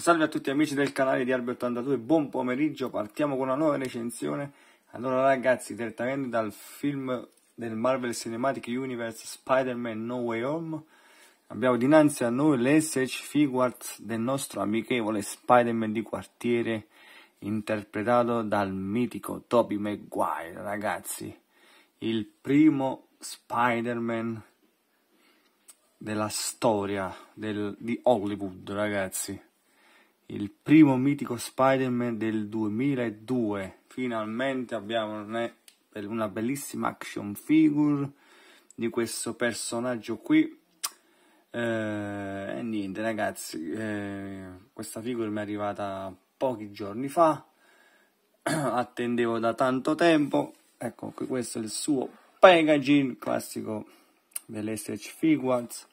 Salve a tutti amici del canale di Albi82, buon pomeriggio, partiamo con una nuova recensione. Allora ragazzi, direttamente dal film del Marvel Cinematic Universe Spider-Man No Way Home, abbiamo dinanzi a noi le SH Figuarts del nostro amichevole Spider-Man di quartiere, interpretato dal mitico Toby Maguire, ragazzi. Il primo Spider-Man della storia del, di Hollywood, ragazzi il primo mitico Spider-Man del 2002. Finalmente abbiamo una bellissima action figure di questo personaggio qui. Eh, e niente ragazzi, eh, questa figura mi è arrivata pochi giorni fa, attendevo da tanto tempo. Ecco questo è il suo packaging classico dell'SH Figures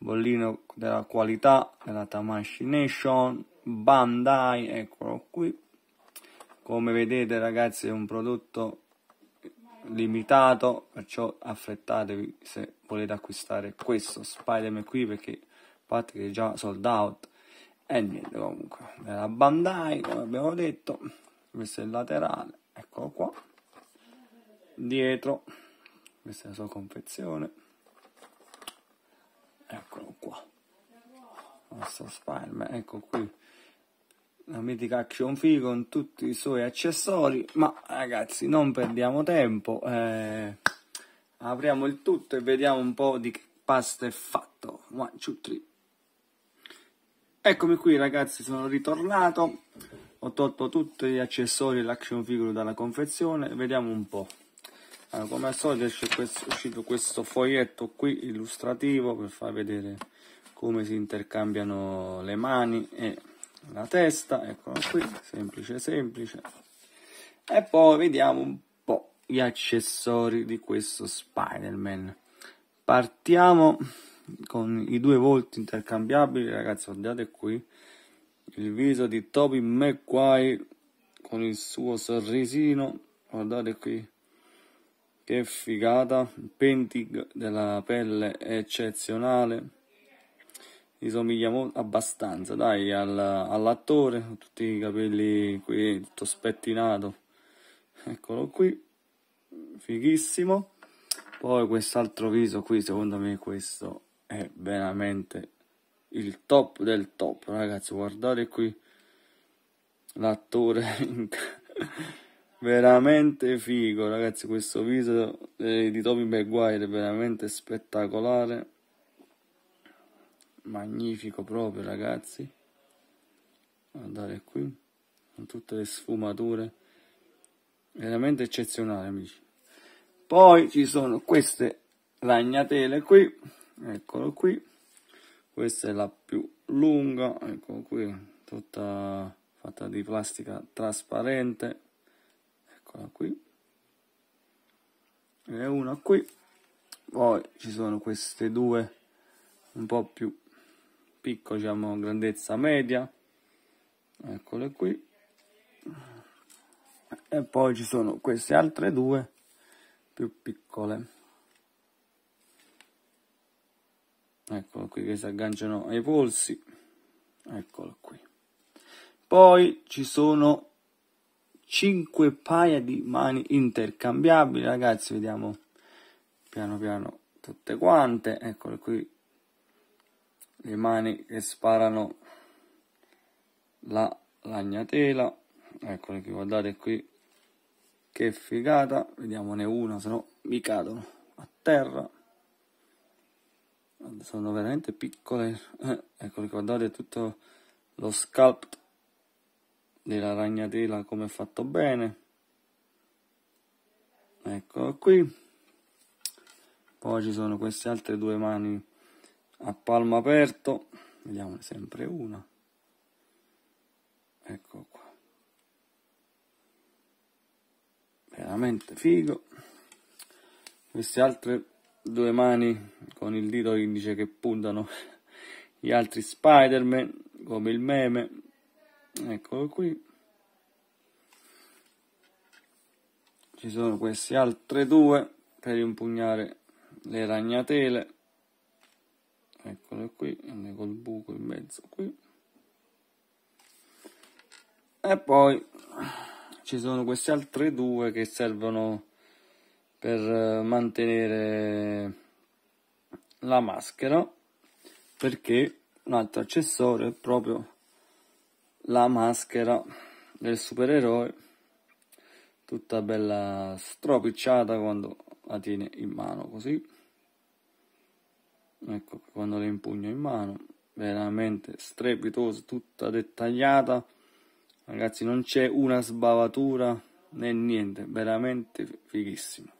bollino della qualità della Tamashi Nation Bandai eccolo qui come vedete ragazzi è un prodotto limitato perciò affrettatevi se volete acquistare questo Spider-Man qui perché a parte che è già sold out e niente comunque la Bandai come abbiamo detto questo è il laterale eccolo qua dietro questa è la sua confezione eccolo qua il Spider-Man ecco qui la mitica action fee con tutti i suoi accessori ma ragazzi non perdiamo tempo eh, apriamo il tutto e vediamo un po' di che pasta è fatto 1, 2, 3 eccomi qui ragazzi sono ritornato ho tolto tutti gli accessori e l'action figure dalla confezione vediamo un po' allora, come al solito è uscito questo foglietto qui illustrativo per far vedere come si intercambiano le mani e la testa, eccola qui, semplice semplice. E poi vediamo un po' gli accessori di questo Spider-Man. Partiamo con i due volti intercambiabili, ragazzi, guardate qui il viso di Toby McQuire con il suo sorrisino, guardate qui. Che figata, il painting della pelle è eccezionale gli somiglia abbastanza, dai, al, all'attore, tutti i capelli qui, tutto spettinato, eccolo qui, fighissimo, poi quest'altro viso qui, secondo me questo è veramente il top del top, ragazzi, guardate qui l'attore, veramente figo, ragazzi, questo viso eh, di Toby Maguire è veramente spettacolare, magnifico proprio ragazzi guardate qui con tutte le sfumature veramente eccezionale amici poi ci sono queste ragnatele qui eccolo qui questa è la più lunga eccolo qui tutta fatta di plastica trasparente eccola qui e una qui poi ci sono queste due un po' più piccole diciamo grandezza media eccole qui e poi ci sono queste altre due più piccole eccolo qui che si agganciano ai polsi eccolo qui poi ci sono 5 paia di mani intercambiabili ragazzi vediamo piano piano tutte quante eccole qui le mani che sparano la lagnatela eccole qui guardate qui che figata vediamone una se no mi cadono a terra sono veramente piccole eh, eccole guardate tutto lo sculpt della ragnatela come è fatto bene eccolo qui poi ci sono queste altre due mani a palmo aperto, vediamo sempre una, ecco qua, veramente figo, queste altre due mani con il dito indice che puntano gli altri Spider-Man come il meme, eccolo qui, ci sono queste altre due per impugnare le ragnatele eccolo qui quindi col buco in mezzo qui e poi ci sono queste altre due che servono per eh, mantenere la maschera perché un altro accessorio è proprio la maschera del supereroe tutta bella stropicciata quando la tiene in mano così ecco quando le impugno in mano veramente strepitosa tutta dettagliata ragazzi non c'è una sbavatura né niente veramente fighissimo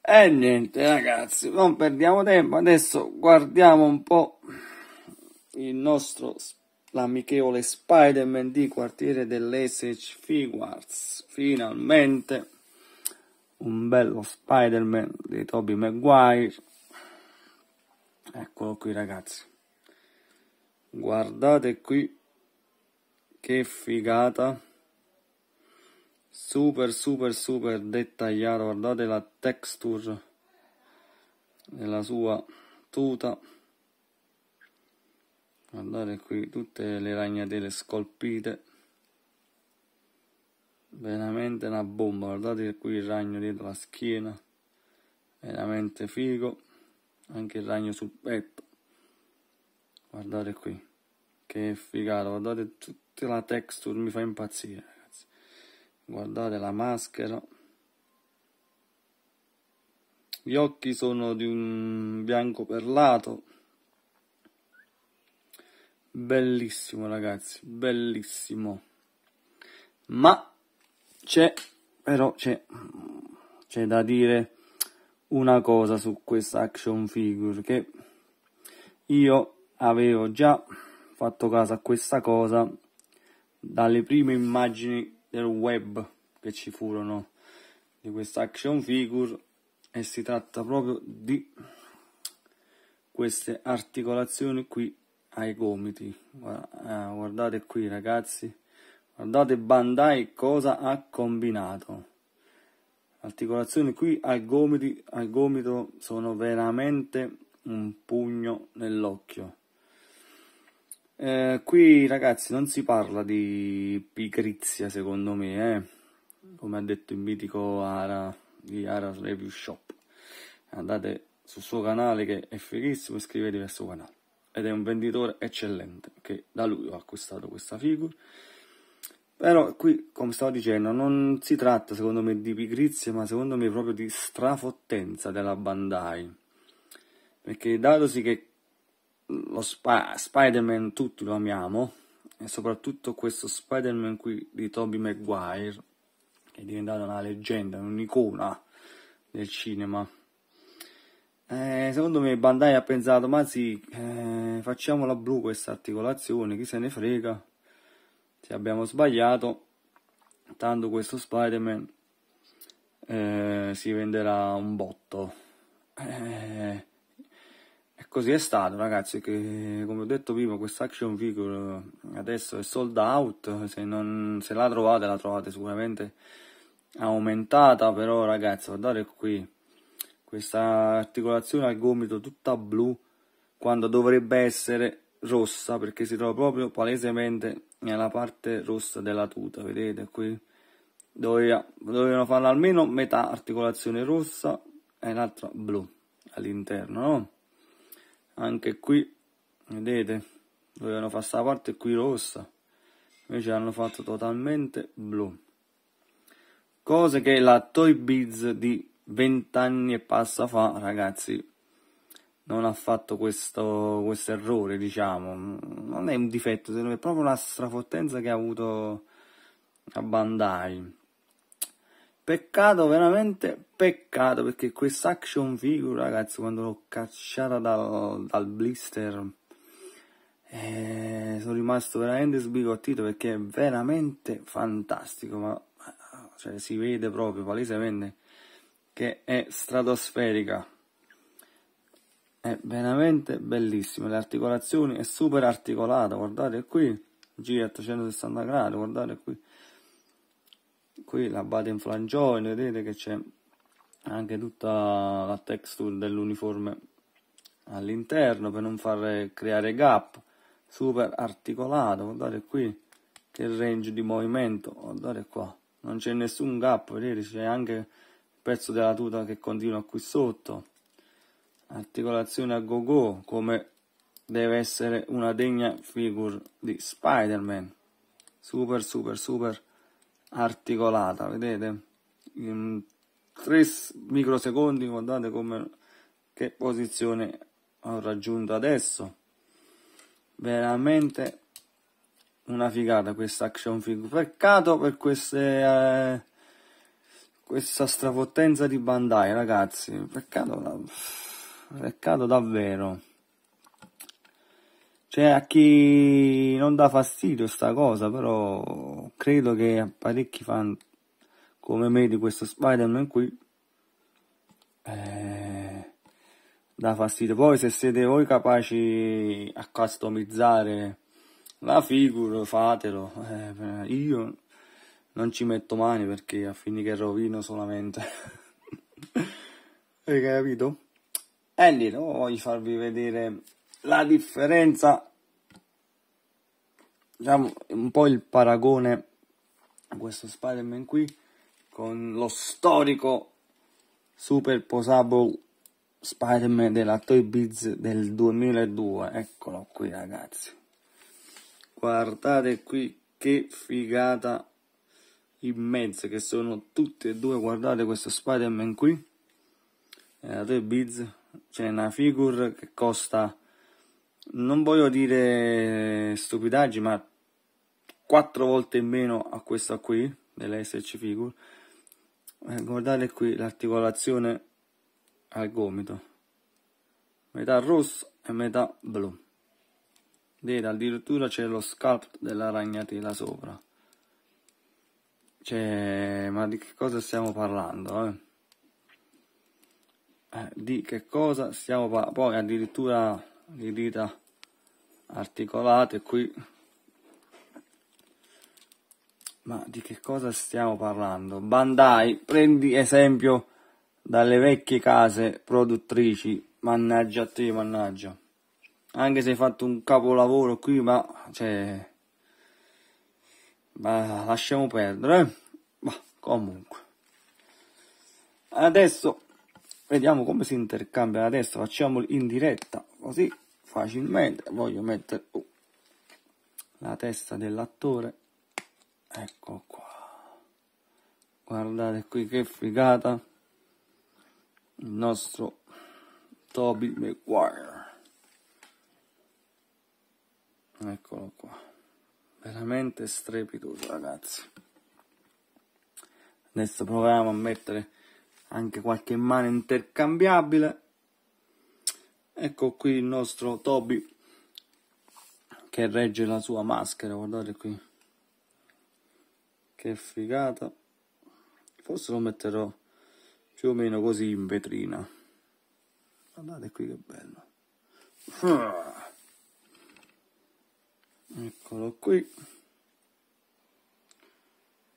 e niente ragazzi non perdiamo tempo adesso guardiamo un po' il nostro l'amichevole Spider-Man di quartiere dell'SH Figuarts finalmente un bello Spider-Man di Tobey Maguire eccolo qui ragazzi guardate qui che figata super super super dettagliato guardate la texture della sua tuta guardate qui tutte le ragnatele scolpite veramente una bomba guardate qui il ragno dietro la schiena veramente figo anche il ragno sul petto guardate qui che figata guardate tutta la texture mi fa impazzire ragazzi guardate la maschera gli occhi sono di un bianco perlato bellissimo ragazzi bellissimo ma c'è però c'è c'è da dire una cosa su questa action figure che io avevo già fatto caso a questa cosa dalle prime immagini del web che ci furono di questa action figure e si tratta proprio di queste articolazioni qui ai gomiti eh, guardate qui ragazzi guardate Bandai cosa ha combinato articolazioni qui al gomito, al gomito sono veramente un pugno nell'occhio. Eh, qui ragazzi non si parla di pigrizia secondo me, eh? come ha detto il mitico Ara di Ara Review Shop. Andate sul suo canale che è fighissimo, iscrivetevi al suo canale. Ed è un venditore eccellente che da lui ho acquistato questa figura. Però qui, come stavo dicendo, non si tratta secondo me di pigrizia, ma secondo me proprio di strafottenza della Bandai. Perché datosi che lo Sp- Spider-Man tutti lo amiamo, e soprattutto questo Spider-Man qui di Tobey Maguire, che è diventato una leggenda, un'icona del cinema. Eh, secondo me Bandai ha pensato, ma sì, eh, facciamola blu questa articolazione, chi se ne frega se abbiamo sbagliato tanto questo Spider-Man eh, si venderà un botto eh, e così è stato ragazzi che come ho detto prima questa action figure adesso è sold out se, non, se la trovate la trovate sicuramente aumentata però ragazzi guardate qui questa articolazione al gomito tutta blu quando dovrebbe essere rossa perché si trova proprio palesemente nella parte rossa della tuta, vedete qui? dovevano fare almeno metà articolazione rossa e l'altra blu all'interno, no? Anche qui, vedete, dovevano fare questa parte qui rossa, invece l'hanno fatto totalmente blu. Cose che la Toy Biz di 20 anni e passa fa, ragazzi, non ha fatto questo, questo errore, diciamo. Non è un difetto, è proprio una strafottenza che ha avuto a Bandai. Peccato, veramente peccato, perché questa action figure, ragazzi, quando l'ho cacciata dal, dal blister, eh, sono rimasto veramente sbigottito perché è veramente fantastico, ma cioè, si vede proprio palesemente che è stratosferica è veramente bellissimo le articolazioni è super articolata guardate qui gira a 360 gradi guardate qui qui la bade in flangione vedete che c'è anche tutta la texture dell'uniforme all'interno per non far creare gap super articolato guardate qui che range di movimento guardate qua non c'è nessun gap vedete c'è anche il pezzo della tuta che continua qui sotto articolazione a go-go come deve essere una degna figure di Spider-Man super super super articolata vedete in 3 microsecondi guardate come che posizione ho raggiunto adesso veramente una figata questa action figure peccato per queste eh, questa strapotenza di Bandai ragazzi peccato la peccato davvero. Cioè, a chi non dà fastidio sta cosa, però credo che a parecchi fan come me di questo Spider-Man qui eh, dà fastidio. Poi se siete voi capaci a customizzare la figura, fatelo. Eh, io non ci metto mani perché a fini che rovino solamente. Hai capito? e lì voglio farvi vedere la differenza diciamo un po' il paragone questo Spider-Man qui con lo storico superposable Spider-Man della Toy Biz del 2002 eccolo qui ragazzi guardate qui che figata immense che sono tutti e due guardate questo Spider-Man qui e la Toy Biz c'è una figure che costa, non voglio dire stupidaggi ma 4 volte in meno a questa qui, dell'SC figure. Eh, guardate qui l'articolazione al gomito, metà rosso e metà blu. Vedete, addirittura c'è lo scalp della ragnatela sopra. Cioè, ma di che cosa stiamo parlando, eh? Eh, di che cosa stiamo parlando poi addirittura le dita articolate qui ma di che cosa stiamo parlando Bandai prendi esempio dalle vecchie case produttrici mannaggia a te mannaggia anche se hai fatto un capolavoro qui ma cioè ma lasciamo perdere eh? ma comunque adesso vediamo come si intercambia adesso facciamolo in diretta così facilmente voglio mettere uh, la testa dell'attore ecco qua guardate qui che figata il nostro Toby McGuire eccolo qua veramente strepitoso ragazzi adesso proviamo a mettere anche qualche mano intercambiabile ecco qui il nostro Toby che regge la sua maschera guardate qui che figata forse lo metterò più o meno così in vetrina guardate qui che bello ah. eccolo qui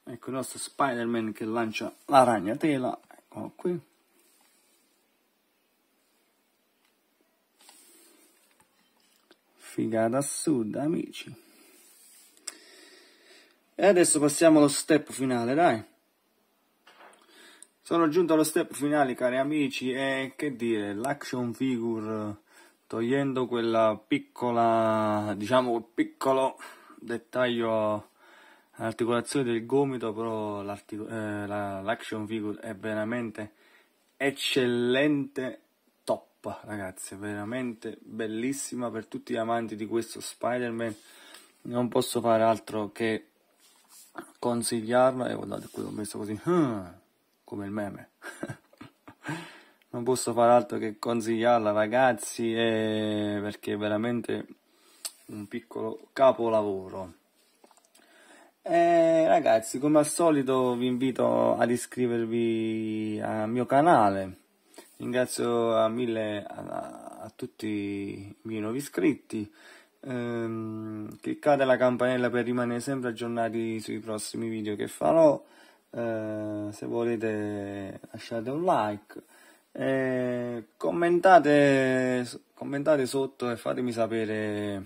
ecco il nostro Spider-Man che lancia la ragnatela ho oh, qui. Figata assurda, amici. E adesso passiamo allo step finale, dai. Sono giunto allo step finale, cari amici, e che dire, l'action figure, togliendo quella piccola, diciamo, piccolo dettaglio L'articolazione del gomito però eh, l'action figure è veramente eccellente top ragazzi, veramente bellissima per tutti gli amanti di questo Spider-Man. Non posso fare altro che consigliarla e eh, guardate qui l'ho messo così come il meme. non posso fare altro che consigliarla ragazzi eh, perché è veramente un piccolo capolavoro. E eh, ragazzi, come al solito vi invito ad iscrivervi al mio canale. Ringrazio eh, a mille a, a tutti i miei nuovi iscritti. Ehm, cliccate la campanella per rimanere sempre aggiornati sui prossimi video che farò. Ehm, se volete lasciate un like. Ehm, commentate, commentate sotto e fatemi sapere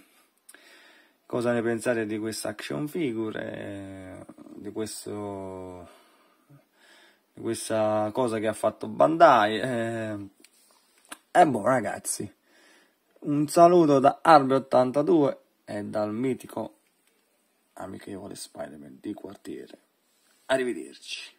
cosa ne pensate di questa action figure, eh, di, questo, di questa cosa che ha fatto Bandai. E, eh, e eh, boh ragazzi, un saluto da arby 82 e dal mitico amichevole Spider-Man di quartiere. Arrivederci.